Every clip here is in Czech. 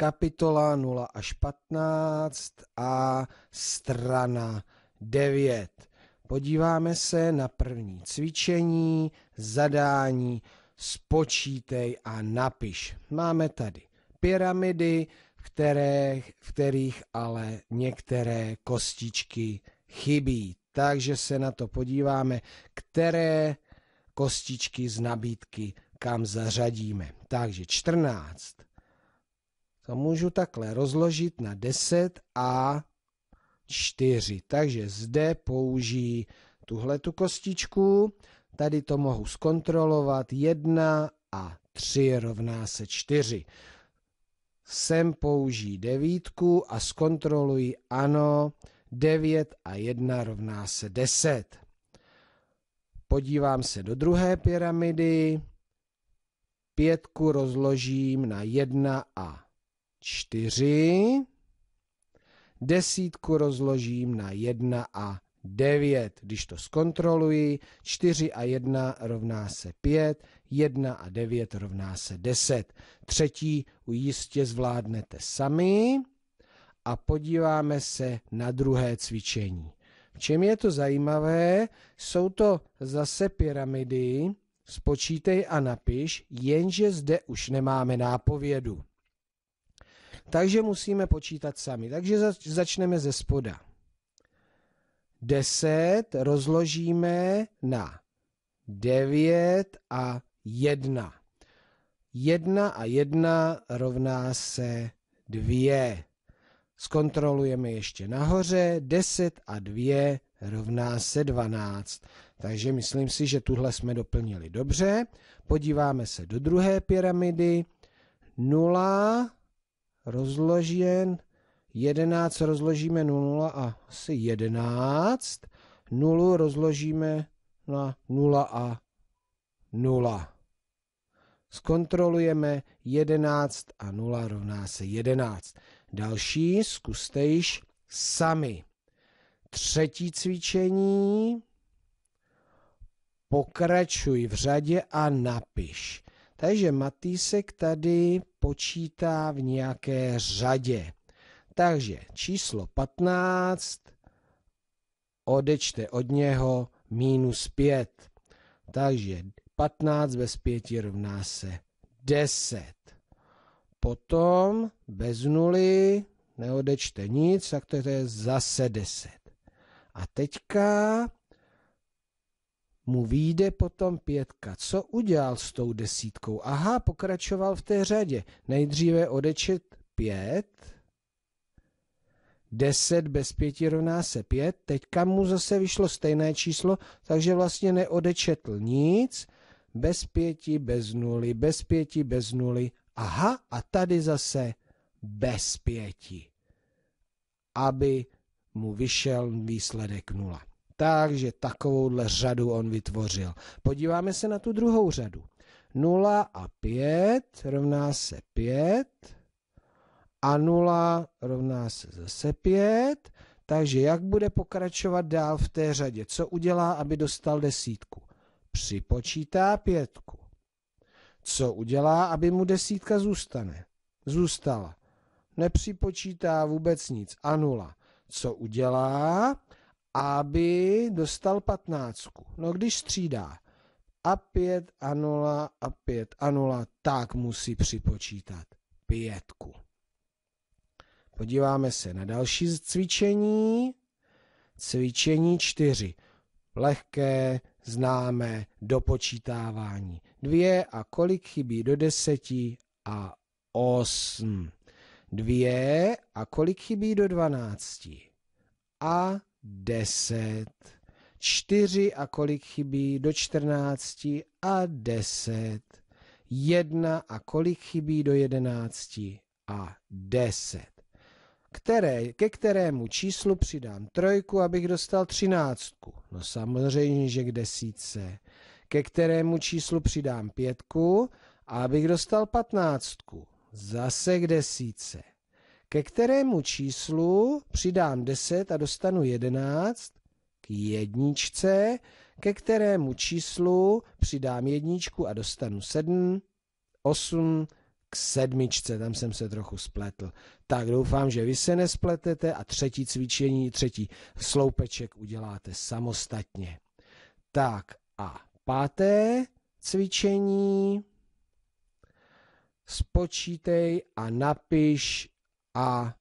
kapitola 0 až 15 a strana 9. Podíváme se na první cvičení, zadání, spočítej a napiš. Máme tady pyramidy, v kterých, v kterých ale některé kostičky chybí. Takže se na to podíváme, které kostičky z nabídky kam zařadíme. Takže 14 to můžu takhle rozložit na 10 a 4. Takže zde použijí tuhle tu kostičku, tady to mohu zkontrolovat 1 a 3 rovná se 4. Sem použijí 9 a zkontroluji ano, 9 a 1 rovná se 10. Podívám se do druhé pyramidy, pětku rozložím na 1 a 4. Desítku rozložím na 1 a 9. Když to zkontroluji, 4 a 1 rovná se 5, 1 a 9 rovná se 10. Třetí jistě zvládnete sami a podíváme se na druhé cvičení. V čem je to zajímavé, jsou to zase pyramidy, spočítej a napiš, jenže zde už nemáme nápovědu. Takže musíme počítat sami. Takže začneme ze spoda. 10 rozložíme na 9 a 1. 1 a 1 rovná se 2. Zkontrolujeme ještě nahoře. 10 a 2 rovná se 12. Takže myslím si, že tuhle jsme doplnili dobře. Podíváme se do druhé pyramidy. 0 rozložen, 11 rozložíme 0 a asi 11, 0 rozložíme na 0 a 0. Zkontrolujeme 11 a 0 rovná se 11. Další zkuste již sami. Třetí cvičení. Pokračuj v řadě a napiš. Takže Matýsek tady počítá v nějaké řadě. Takže číslo 15 odečte od něho minus 5. Takže 15 bez 5 rovná se 10. Potom bez nuly neodečte nic, tak to je zase 10. A teďka mu výjde potom pětka. Co udělal s tou desítkou? Aha, pokračoval v té řadě. Nejdříve odečet pět. Deset bez pěti rovná se pět. Teďka mu zase vyšlo stejné číslo, takže vlastně neodečetl nic. Bez pěti, bez nuly, bez pěti, bez nuly. Aha, a tady zase bez pěti, aby mu vyšel výsledek nula tak, že takovouhle řadu on vytvořil. Podíváme se na tu druhou řadu. 0 a 5 rovná se 5 a 0 rovná se zase 5. Takže jak bude pokračovat dál v té řadě? Co udělá, aby dostal desítku? Připočítá pětku. Co udělá, aby mu desítka zůstane? Zůstala. Nepřipočítá vůbec nic a nula. Co udělá, aby dostal patnáctku. No když střídá a 5 a 0 a 5 a 0, tak musí připočítat pětku. Podíváme se na další cvičení. Cvičení 4. Lehké, známé, dopočítávání. 2 a kolik chybí do 10 a 8. 2 a kolik chybí do 12 a deset. Čtyři a kolik chybí do čtrnácti a deset. Jedna a kolik chybí do jedenácti a deset. Které, ke kterému číslu přidám trojku, abych dostal třináctku? No samozřejmě, že k desíce. Ke kterému číslu přidám pětku, abych dostal patnáctku? Zase k desíce ke kterému číslu přidám 10 a dostanu 11, k jedničce, ke kterému číslu přidám jedničku a dostanu 7, 8, k sedmičce, tam jsem se trochu spletl. Tak doufám, že vy se nespletete a třetí cvičení, třetí sloupeček uděláte samostatně. Tak a páté cvičení. Spočítej a napiš a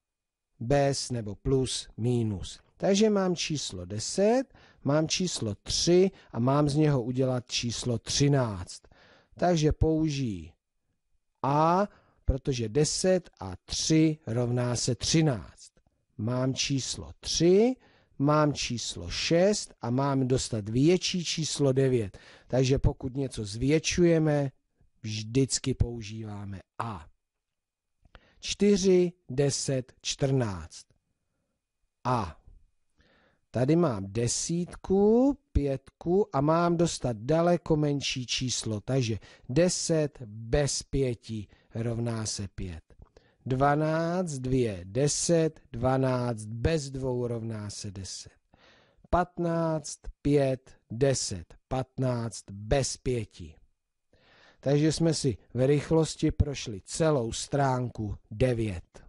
bez nebo plus minus. Takže mám číslo 10, mám číslo 3 a mám z něho udělat číslo 13. Takže použijí a, protože 10 a 3 rovná se 13. Mám číslo 3, mám číslo 6 a mám dostat větší číslo 9. Takže pokud něco zvětšujeme, vždycky používáme a. 4, 10, 14. A tady mám desítku, pětku a mám dostat daleko menší číslo, takže 10 bez pěti rovná se 5. 12, 2, 10, 12 bez 2 rovná se 10. 15, 5, 10, 15 bez 5 takže jsme si v rychlosti prošli celou stránku 9.